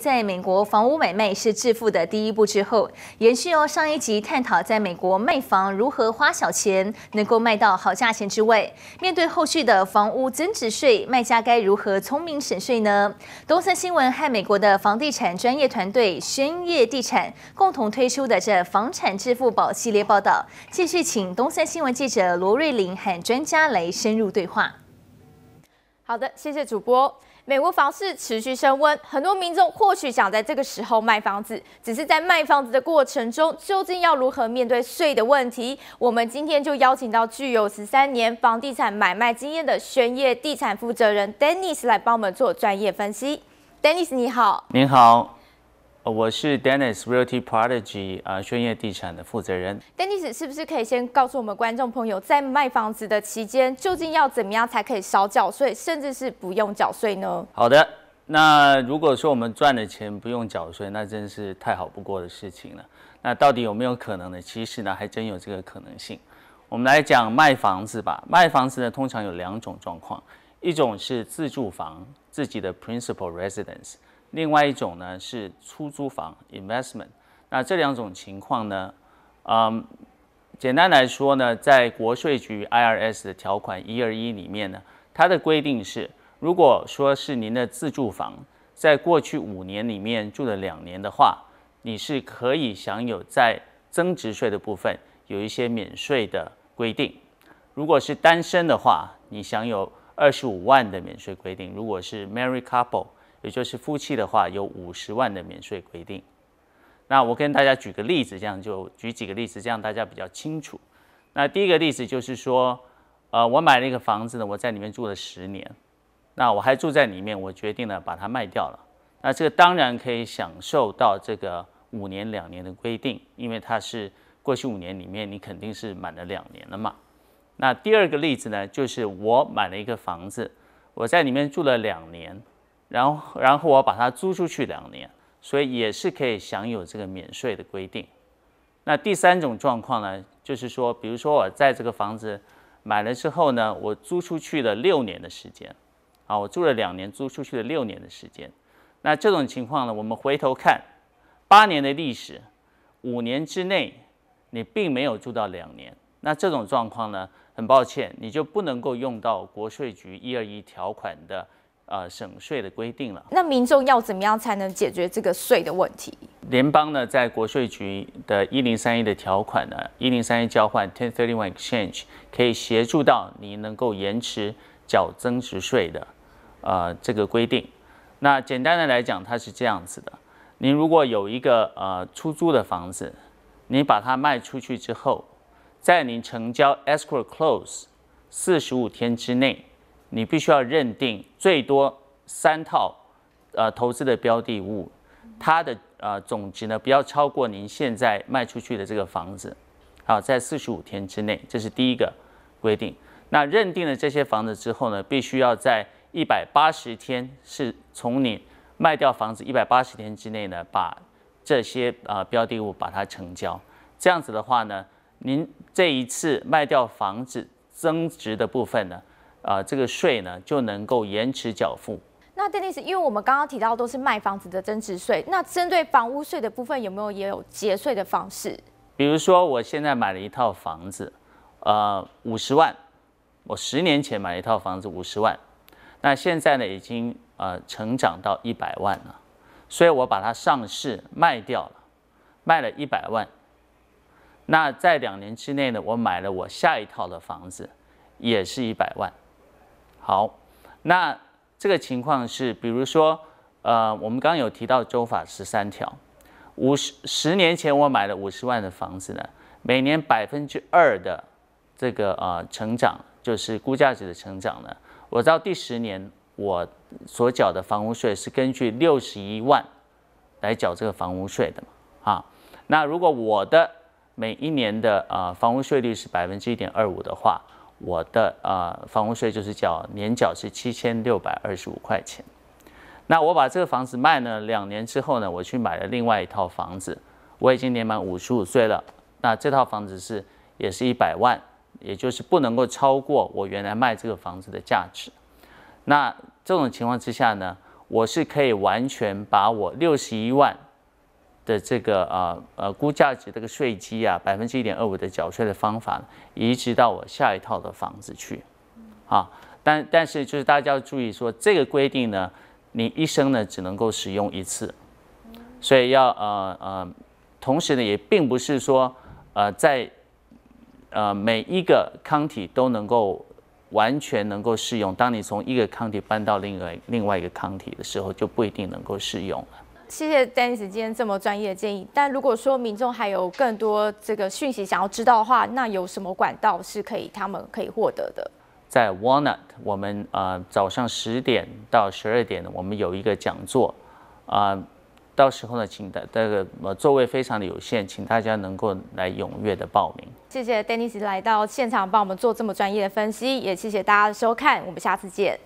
在美国，房屋买卖是致富的第一步。之后，延续哦上一集探讨在美国卖房如何花小钱能够卖到好价钱之外，面对后续的房屋增值税，卖家该如何聪明省税呢？东森新闻和美国的房地产专业团队宣业地产共同推出的这房产支付宝系列报道，继续请东森新闻记者罗瑞玲和专家来深入对话。好的，谢谢主播。美国房市持续升温，很多民众或许想在这个时候卖房子，只是在卖房子的过程中，究竟要如何面对税的问题？我们今天就邀请到具有十三年房地产买卖经验的宣业地产负责人 Dennis 来帮我们做专业分析。Dennis 你好，您好。我是 Dennis Realty Prodigy 啊，轩业地产的负责人。Dennis 是不是可以先告诉我们观众朋友，在卖房子的期间，究竟要怎么样才可以少缴税，甚至是不用缴税呢？好的，那如果说我们赚的钱不用缴税，那真是太好不过的事情了。那到底有没有可能呢？其实呢，还真有这个可能性。我们来讲卖房子吧。卖房子呢，通常有两种状况，一种是自住房，自己的 principal residence。另外一种呢是出租房 investment，那这两种情况呢，嗯，简单来说呢，在国税局 IRS 的条款一二一里面呢，它的规定是，如果说是您的自住房，在过去五年里面住了两年的话，你是可以享有在增值税的部分有一些免税的规定。如果是单身的话，你享有二十五万的免税规定；如果是 married couple，也就是夫妻的话，有五十万的免税规定。那我跟大家举个例子，这样就举几个例子，这样大家比较清楚。那第一个例子就是说，呃，我买了一个房子呢，我在里面住了十年，那我还住在里面，我决定呢把它卖掉了。那这个当然可以享受到这个五年两年的规定，因为它是过去五年里面你肯定是满了两年了嘛。那第二个例子呢，就是我买了一个房子，我在里面住了两年。然后，然后我把它租出去两年，所以也是可以享有这个免税的规定。那第三种状况呢，就是说，比如说我在这个房子买了之后呢，我租出去了六年的时间，啊，我住了两年，租出去了六年的时间。那这种情况呢，我们回头看，八年的历史，五年之内你并没有住到两年，那这种状况呢，很抱歉，你就不能够用到国税局一二一条款的。呃，省税的规定了。那民众要怎么样才能解决这个税的问题？联邦呢，在国税局的1031的条款呢，1031交换 ten thirty o n exchange） e 可以协助到你能够延迟缴增值税的呃这个规定。那简单的来讲，它是这样子的：你如果有一个呃出租的房子，你把它卖出去之后，在你成交 （escrow close） 四十五天之内。你必须要认定最多三套，呃，投资的标的物，它的呃总值呢不要超过您现在卖出去的这个房子，好，在四十五天之内，这是第一个规定。那认定了这些房子之后呢，必须要在一百八十天，是从你卖掉房子一百八十天之内呢，把这些呃标的物把它成交。这样子的话呢，您这一次卖掉房子增值的部分呢？啊，这个税呢就能够延迟缴付。那邓律师，因为我们刚刚提到都是卖房子的增值税，那针对房屋税的部分有没有也有节税的方式？比如说，我现在买了一套房子，呃，五十万。我十年前买了一套房子，五十万。那现在呢，已经呃成长到一百万了。所以我把它上市卖掉了，卖了一百万。那在两年之内呢，我买了我下一套的房子，也是一百万。好，那这个情况是，比如说，呃，我们刚刚有提到《周法十三条》，五十十年前我买了五十万的房子呢，每年百分之二的这个呃成长，就是估价值的成长呢，我到第十年，我所缴的房屋税是根据六十一万来缴这个房屋税的嘛，啊，那如果我的每一年的呃房屋税率是百分之一点二五的话。我的啊，房屋税就是缴年缴是七千六百二十五块钱。那我把这个房子卖了，两年之后呢，我去买了另外一套房子，我已经年满五十五岁了。那这套房子是也是一百万，也就是不能够超过我原来卖这个房子的价值。那这种情况之下呢，我是可以完全把我六十一万。的这个啊呃估价值这个税基啊百分之一点二五的缴税的方法移植到我下一套的房子去，啊但但是就是大家要注意说这个规定呢，你一生呢只能够使用一次，所以要呃呃同时呢也并不是说呃在呃每一个抗体都能够完全能够适用，当你从一个抗体搬到另外另外一个抗体的时候就不一定能够适用了。谢谢 Dennis 今天这么专业的建议。但如果说民众还有更多这个讯息想要知道的话，那有什么管道是可以他们可以获得的？在 Walnut，我们呃早上十点到十二点，我们有一个讲座，啊，到时候呢，请的这个呃、座位非常的有限，请大家能够来踊跃的报名。谢谢 Dennis 来到现场帮我们做这么专业的分析，也谢谢大家的收看，我们下次见。